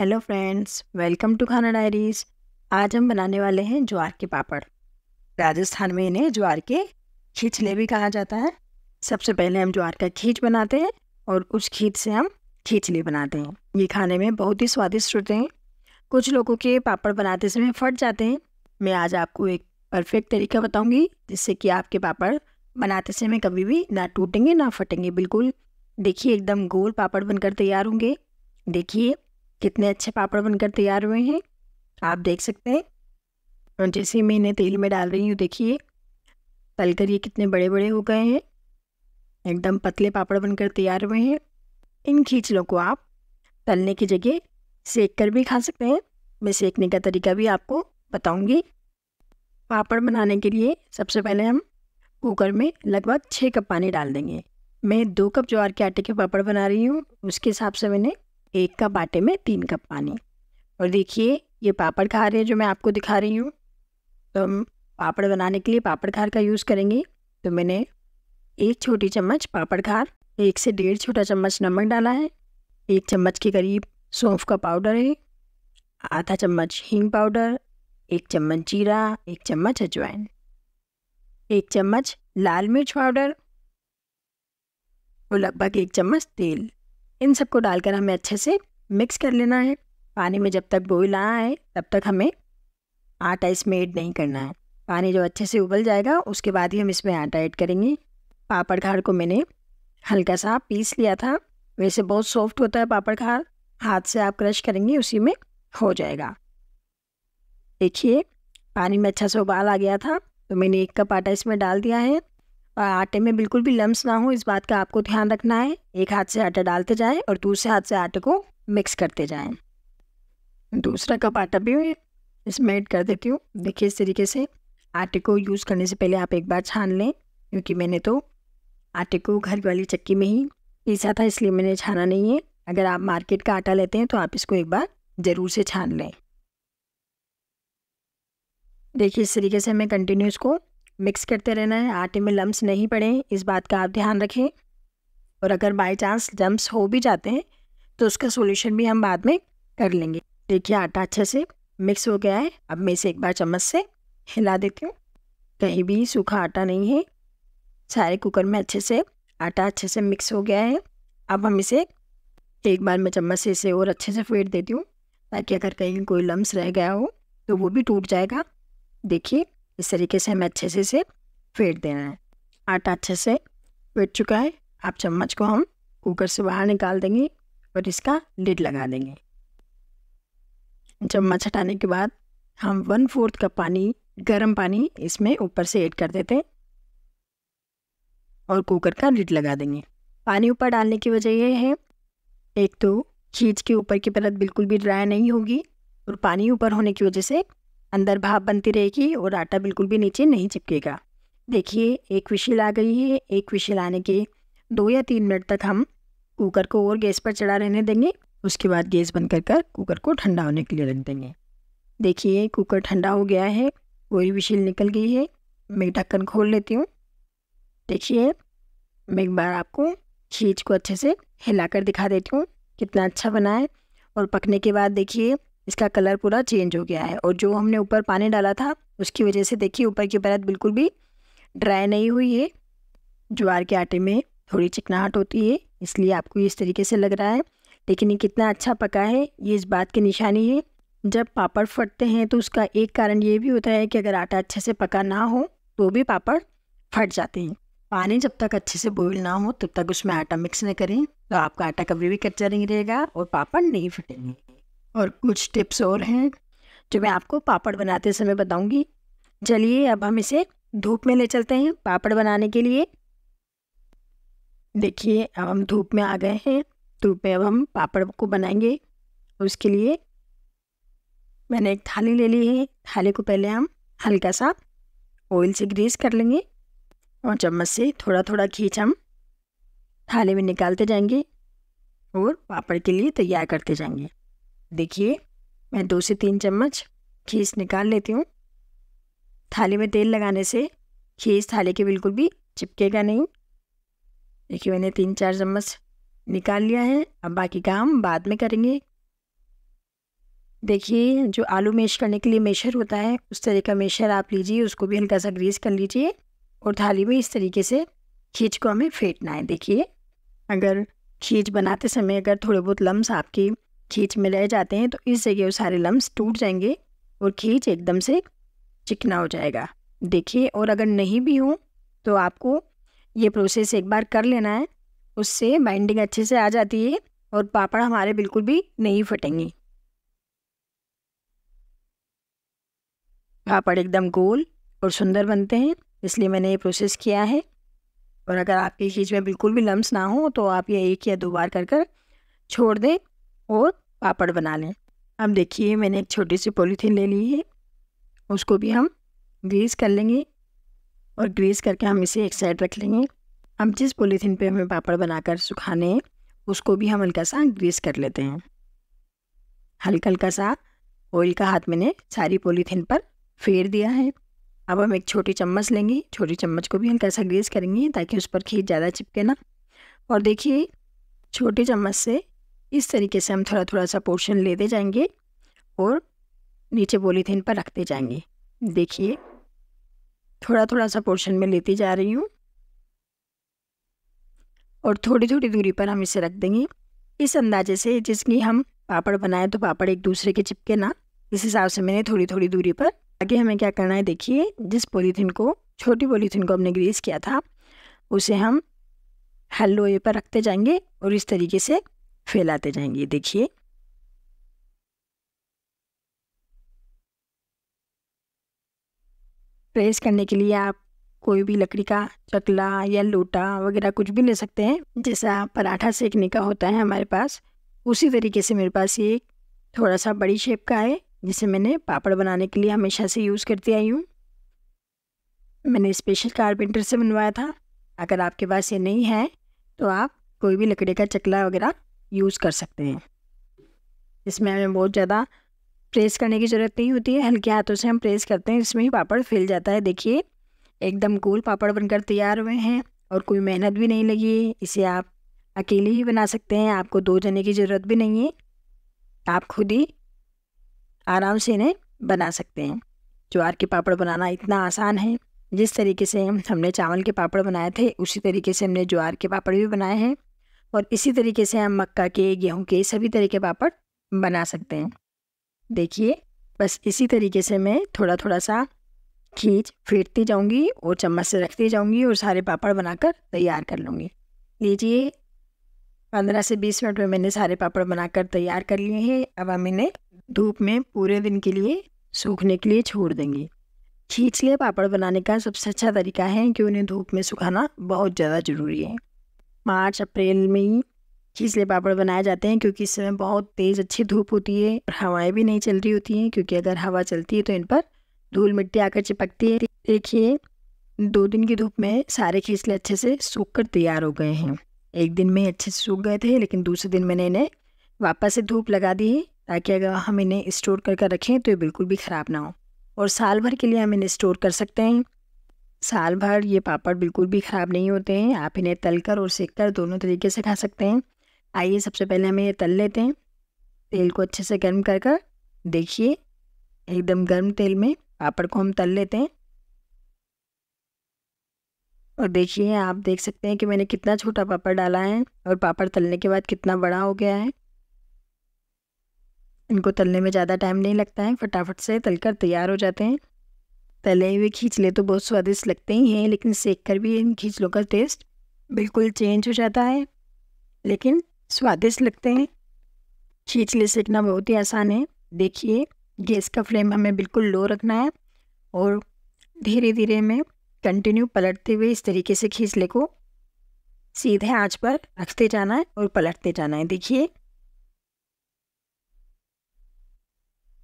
hello friends welcome to Khana diaries आज हम बनाने वाले हैं ज्वार के पापड़ राजस्थान में इन्हें ज्वार के खींचले भी कहा जाता है सबसे पहले हम ज्वार का खींच बनाते हैं और उस खींच से हम खींचले बनाते हैं ये खाने में बहुत ही स्वादिष्ट होते हैं कुछ लोगों के पापड़ बनाते समय फट जाते हैं मैं आज आपको एक परफेक्ट तरीका बताऊँगी जिससे कि आपके पापड़ बनाते समय कभी भी ना टूटेंगे ना फटेंगे बिल्कुल देखिए एकदम गोल पापड़ बनकर तैयार होंगे देखिए कितने अच्छे पापड़ बनकर तैयार हुए हैं आप देख सकते हैं और जैसे मैं इन्हें तेल में डाल रही हूँ देखिए तल कर ये कितने बड़े बड़े हो गए हैं एकदम पतले पापड़ बनकर तैयार हुए हैं इन खींचलों को आप तलने की जगह सेक कर भी खा सकते हैं मैं सेकने का तरीका भी आपको बताऊंगी पापड़ बनाने के लिए सबसे पहले हम कुकर में लगभग छः कप पानी डाल देंगे मैं दो कप ज्वार के आटे के पापड़ बना रही हूँ उसके हिसाब से मैंने एक कप आटे में तीन कप पानी और देखिए ये पापड़ खार है जो मैं आपको दिखा रही हूँ तो हम पापड़ बनाने के लिए पापड़ खार का यूज़ करेंगे तो मैंने एक छोटी चम्मच पापड़ खार एक से डेढ़ छोटा चम्मच नमक डाला है एक चम्मच के करीब सौंफ का पाउडर है आधा चम्मच हींग पाउडर एक चम्मच जीरा एक चम्मच अजवाइन एक चम्मच लाल मिर्च पाउडर और लगभग एक चम्मच तेल इन सबको डालकर हमें अच्छे से मिक्स कर लेना है पानी में जब तक बॉईल आना आए तब तक हमें आटा इसमें ऐड नहीं करना है पानी जो अच्छे से उबल जाएगा उसके बाद ही हम इसमें आटा ऐड करेंगे पापड़ खार को मैंने हल्का सा पीस लिया था वैसे बहुत सॉफ्ट होता है पापड़ खार हाथ से आप क्रश करेंगे उसी में हो जाएगा देखिए पानी में अच्छा से उबाल आ गया था तो मैंने एक कप आटा इसमें डाल दिया है और आटे में बिल्कुल भी लम्स ना हो इस बात का आपको ध्यान रखना है एक हाथ से आटा डालते जाएं और दूसरे हाथ से आटे को मिक्स करते जाएं दूसरा कप आटा भी इसमें ऐड कर देती हूँ देखिए इस तरीके से आटे को यूज़ करने से पहले आप एक बार छान लें क्योंकि मैंने तो आटे को घर वाली चक्की में ही पीसा था इसलिए मैंने छाना नहीं है अगर आप मार्केट का आटा लेते हैं तो आप इसको एक बार ज़रूर से छान लें देखिए इस तरीके से मैं कंटिन्यू इसको मिक्स करते रहना है आटे में लम्स नहीं पड़े इस बात का आप ध्यान रखें और अगर बाई चांस लम्स हो भी जाते हैं तो उसका सोल्यूशन भी हम बाद में कर लेंगे देखिए आटा अच्छे से मिक्स हो गया है अब मैं इसे एक बार चम्मच से हिला देती हूँ कहीं भी सूखा आटा नहीं है सारे कुकर में अच्छे से आटा अच्छे से मिक्स हो गया है अब हम इसे एक बार मैं चम्मच से इसे और अच्छे से फेंट देती हूँ ताकि अगर कहीं कोई लम्स रह गया हो तो वो भी टूट जाएगा देखिए इस तरीके से हमें अच्छे से इसे फेंट देना है आटा अच्छे से फेंट चुका है आप चम्मच को हम कुकर से बाहर निकाल देंगे और इसका लिड लगा देंगे चम्मच हटाने के बाद हम वन फोर्थ का पानी गर्म पानी इसमें ऊपर से ऐड कर देते हैं और कुकर का लिड लगा देंगे पानी ऊपर डालने की वजह यह है एक तो चीज़ के ऊपर की परत बिल्कुल भी ड्राई नहीं होगी और पानी ऊपर होने की वजह से अंदर भाप बनती रहेगी और आटा बिल्कुल भी नीचे नहीं चिपकेगा देखिए एक विशिल आ गई है एक विशिल आने के दो या तीन मिनट तक हम कुकर को और गैस पर चढ़ा रहने देंगे उसके बाद गैस बंद कर कर कुकर को ठंडा होने के लिए रख देंगे देखिए कुकर ठंडा हो गया है कोई विशिल निकल गई है मैं ढक्कन खोल लेती हूँ देखिए मैं एक बार आपको खींच को अच्छे से हिलाकर दिखा देती हूँ कितना अच्छा बना है और पकने के बाद देखिए इसका कलर पूरा चेंज हो गया है और जो हमने ऊपर पानी डाला था उसकी वजह से देखिए ऊपर की परत बिल्कुल भी ड्राई नहीं हुई है ज्वार के आटे में थोड़ी चिकनाहट होती है इसलिए आपको इस तरीके से लग रहा है लेकिन ये कितना अच्छा पका है ये इस बात की निशानी है जब पापड़ फटते हैं तो उसका एक कारण ये भी होता है कि अगर आटा अच्छे से पका ना हो तो भी पापड़ फट जाते हैं पानी जब तक अच्छे से बॉयल ना हो तब तक उसमें आटा मिक्स न करें तो आपका आटा कभी भी कच्चा नहीं रहेगा और पापड़ नहीं फटेंगे और कुछ टिप्स और हैं जो मैं आपको पापड़ बनाते समय बताऊंगी चलिए अब हम इसे धूप में ले चलते हैं पापड़ बनाने के लिए देखिए अब हम धूप में आ गए हैं धूप में अब हम पापड़ को बनाएंगे उसके लिए मैंने एक थाली ले ली है थाली को पहले हम हल्का सा ऑयल से ग्रीस कर लेंगे और चम्मच से थोड़ा थोड़ा खींच हम थाली में निकालते जाएंगे और पापड़ के लिए तैयार करते जाएंगे देखिए मैं दो से तीन चम्मच खीस निकाल लेती हूँ थाली में तेल लगाने से खीस थाली के बिल्कुल भी चिपकेगा नहीं देखिए मैंने तीन चार चम्मच निकाल लिया है अब बाकी काम बाद में करेंगे देखिए जो आलू मेश करने के लिए मेशर होता है उस तरह का मेशर आप लीजिए उसको भी हल्का सा ग्रीस कर लीजिए और थाली में इस तरीके से खींच को हमें फेंटना है देखिए अगर खींच बनाते समय अगर थोड़े बहुत लम्स आपकी खींच में रह जाते हैं तो इस जगह वो सारे लम्स टूट जाएंगे और खींच एकदम से चिकना हो जाएगा देखिए और अगर नहीं भी हो तो आपको ये प्रोसेस एक बार कर लेना है उससे बाइंडिंग अच्छे से आ जाती है और पापड़ हमारे बिल्कुल भी नहीं फटेंगे पापड़ एकदम गोल और सुंदर बनते हैं इसलिए मैंने ये प्रोसेस किया है और अगर आपके खींच में बिल्कुल भी लम्स ना हो तो आप ये एक या दो बार कर कर छोड़ दें और पापड़ बना लें अब देखिए मैंने एक छोटी सी पॉलीथीन ले ली है उसको भी हम ग्रीस कर लेंगे और ग्रीस करके हम इसे एक साइड रख लेंगे हम जिस पॉलीथीन पे हमें पापड़ बनाकर सुखाने हैं उसको भी हम हल्का सा ग्रीस कर लेते हैं हल्का हल्का सा ऑयल का हाथ मैंने सारी पॉलीथीन पर फेर दिया है अब हम एक छोटी चम्मच लेंगे छोटी चम्मच को भी हल्का सा ग्रीस करेंगे ताकि उस पर खींच ज़्यादा चिपके ना और देखिए छोटी चम्मच से इस तरीके से हम थोड़ा थोड़ा सा पोर्शन लेते जाएंगे और नीचे पॉलीथीन पर रखते जाएंगे देखिए थोड़ा थोड़ा सा पोर्शन में लेती जा रही हूँ और थोड़ी थोड़ी दूरी पर हम इसे रख देंगे इस अंदाजे से जिसकी हम पापड़ बनाए तो पापड़ एक दूसरे के चिपके ना इस हिसाब से मैंने थोड़ी थोड़ी दूरी पर आगे हमें क्या करना है देखिए जिस पॉलीथीन को छोटी पॉलीथीन को हमने ग्रीस किया था उसे हम हल पर रखते जाएंगे और इस तरीके से फैलाते जाएंगे देखिए प्रेस करने के लिए आप कोई भी लकड़ी का चकला या लोटा वगैरह कुछ भी ले सकते हैं जैसा पराठा सेकने का होता है हमारे पास उसी तरीके से मेरे पास ये थोड़ा सा बड़ी शेप का है जिसे मैंने पापड़ बनाने के लिए हमेशा से यूज़ करती आई हूँ मैंने स्पेशल कारपेंटर से बनवाया था अगर आपके पास ये नहीं है तो आप कोई भी लकड़ी का चकला वगैरह यूज़ कर सकते हैं इसमें हमें बहुत ज़्यादा प्रेस करने की ज़रूरत नहीं होती है हल्के हाथों से हम प्रेस करते हैं इसमें ही पापड़ फैल जाता है देखिए एकदम कूल पापड़ बनकर तैयार हुए हैं और कोई मेहनत भी नहीं लगी है इसे आप अकेले ही बना सकते हैं आपको दो जने की ज़रूरत भी नहीं है आप खुद ही आराम से इन्हें बना सकते हैं ज्वार के पापड़ बनाना इतना आसान है जिस तरीके से हम हमने चावल के पापड़ बनाए थे उसी तरीके से हमने ज्वार के पापड़ भी बनाए हैं और इसी तरीके से हम मक्का के गेहूँ के सभी तरह के पापड़ बना सकते हैं देखिए बस इसी तरीके से मैं थोड़ा थोड़ा सा खींच फेटती जाऊँगी और चम्मच से रखती जाऊँगी और सारे पापड़ बनाकर तैयार कर लूँगी लीजिए पंद्रह से बीस मिनट में मैंने सारे पापड़ बनाकर तैयार कर लिए हैं अब हम इन्हें धूप में पूरे दिन के लिए सूखने के लिए छोड़ देंगे लिए पापड़ बनाने का सबसे अच्छा तरीका है कि उन्हें धूप में सुखाना बहुत ज़्यादा ज़रूरी है मार्च अप्रैल में ही खीसले पापड़ बनाए जाते हैं क्योंकि इस समय बहुत तेज़ अच्छी धूप होती है और हवाएं भी नहीं चल रही होती हैं क्योंकि अगर हवा चलती है तो इन पर धूल मिट्टी आकर चिपकती है देखिए दो दिन की धूप में सारे खीसले अच्छे से सूख कर तैयार हो गए हैं एक दिन में अच्छे से सूख गए थे लेकिन दूसरे दिन मैंने इन्हें वापस से धूप लगा दी है ताकि अगर हम इन्हें स्टोर कर कर रखें तो ये बिल्कुल भी ख़राब ना हो और साल भर के लिए हम इन्हें स्टोर कर सकते हैं साल भर ये पापड़ बिल्कुल भी ख़राब नहीं होते हैं आप इन्हें तलकर और सेक कर दोनों तरीके से खा सकते हैं आइए सबसे पहले हमें ये तल लेते हैं तेल को अच्छे से गर्म कर कर देखिए एकदम गर्म तेल में पापड़ को हम तल लेते हैं और देखिए आप देख सकते हैं कि मैंने कितना छोटा पापड़ डाला है और पापड़ तलने के बाद कितना बड़ा हो गया है इनको तलने में ज़्यादा टाइम नहीं लगता है फटाफट से तलकर तैयार हो जाते हैं तले हुए खींचले तो बहुत स्वादिष्ट लगते ही हैं लेकिन सेक कर भी इन खींचलों का टेस्ट बिल्कुल चेंज हो जाता है लेकिन स्वादिष्ट लगते हैं खींचले सेकना बहुत ही आसान है देखिए गैस का फ्लेम हमें बिल्कुल लो रखना है और धीरे धीरे हमें कंटिन्यू पलटते हुए इस तरीके से खींचले को सीधे आँच पर रखते जाना है और पलटते जाना है देखिए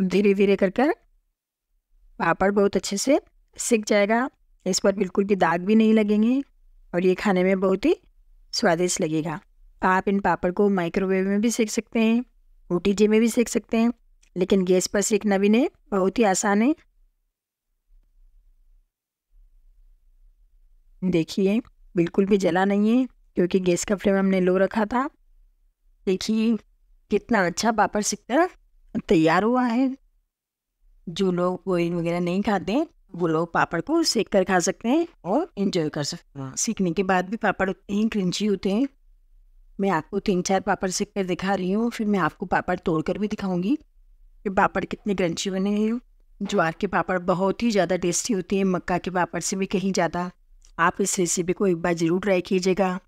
धीरे धीरे कर कर पापड़ बहुत अच्छे से सीख जाएगा इस पर बिल्कुल भी दाग भी नहीं लगेंगे और ये खाने में बहुत ही स्वादिष्ट लगेगा आप इन पापड़ को माइक्रोवेव में भी सेक सकते हैं ओ में भी सेक सकते हैं लेकिन गैस पर सेकना भी नहीं बहुत ही आसान है देखिए बिल्कुल भी जला नहीं है क्योंकि गैस का फ्लेम हमने लो रखा था देखिए कितना अच्छा पापड़ सीखकर तैयार हुआ है जो लोग कोई वगैरह नहीं खाते हैं वो लोग पापड़ को सेक कर खा सकते हैं और इंजॉय कर सकते हैं सीखने के बाद भी पापड़ उतने ही क्रंची होते हैं मैं आपको तीन चार पापड़ सेक कर दिखा रही हूँ फिर मैं आपको पापड़ तोड़ कर भी दिखाऊँगी कि पापड़ कितने क्रंची बने हैं ज्वार के पापड़ बहुत ही ज़्यादा टेस्टी होते हैं मक्का के पापड़ से भी कहीं ज़्यादा आप इस रेसिपी को एक बार ज़रूर ट्राई कीजिएगा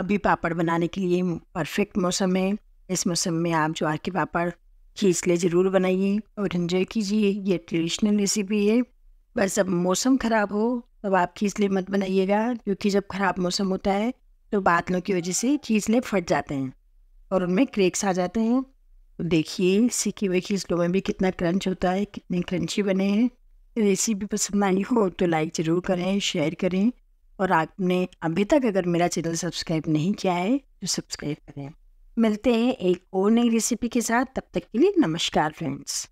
अभी पापड़ बनाने के लिए परफेक्ट मौसम है इस मौसम में आप ज्वार के पापड़ कि इसलिए ज़रूर बनाइए और इन्जॉय कीजिए ये ट्रेडिशनल रेसिपी है बस अब मौसम ख़राब हो तब आप खीसले मत बनाइएगा क्योंकि जब ख़राब मौसम होता है तो बादलों की वजह से खींचले फट जाते हैं और उनमें क्रेक्स आ जाते हैं तो देखिए सीखे हुए खींचलों में भी कितना क्रंच होता है कितने क्रंची बने हैं रेसिपी पसंद आई हो तो लाइक ज़रूर करें शेयर करें और आपने अभी तक अगर मेरा चैनल सब्सक्राइब नहीं किया है तो सब्सक्राइब करें मिलते हैं एक और नई रेसिपी के साथ तब तक के लिए नमस्कार फ्रेंड्स